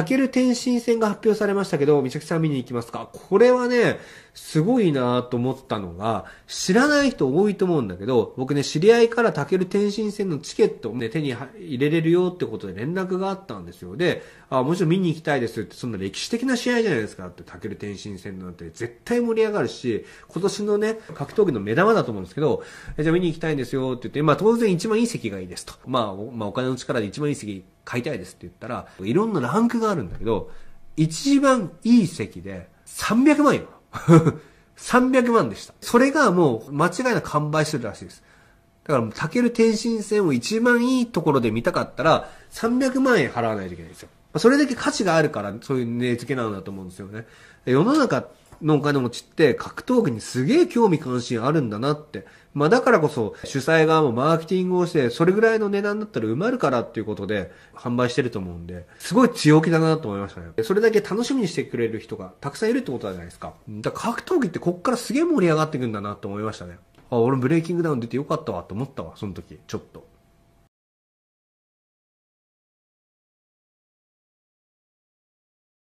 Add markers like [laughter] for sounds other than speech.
たける天心戦が発表されましたけど、みちゃさん見に行きますかこれはね、すごいなと思ったのが、知らない人多いと思うんだけど、僕ね、知り合いからたける天心戦のチケットをね、手に入れれるよってことで連絡があったんですよ。で、あ、もちろん見に行きたいですって、そんな歴史的な試合じゃないですかって、たける天心戦なんて絶対盛り上がるし、今年のね、格闘技の目玉だと思うんですけど、じゃあ見に行きたいんですよって言って、まあ当然一番いい席がいいですと。まあ、まあお金の力で一番いい席買いたいですって言ったら、いろんなランクがあるんだけど、一番いい席で300万よ。300 [laughs] 万でした。それがもう間違いなく完売してるらしいです。だからもう、たける天心戦を一番いいところで見たかったら、300万円払わないといけないんですよ。それだけ価値があるから、そういう値付けなんだと思うんですよね。世の中のお金持ちって格闘技にすげえ興味関心あるんだなって。まあだからこそ主催側もマーケティングをしてそれぐらいの値段だったら埋まるからっていうことで販売してると思うんで、すごい強気だなと思いましたね。それだけ楽しみにしてくれる人がたくさんいるってことじゃないですか。だから格闘技ってこっからすげえ盛り上がってくんだなと思いましたね。あ、俺ブレイキングダウン出てよかったわと思ったわ、その時、ちょっと。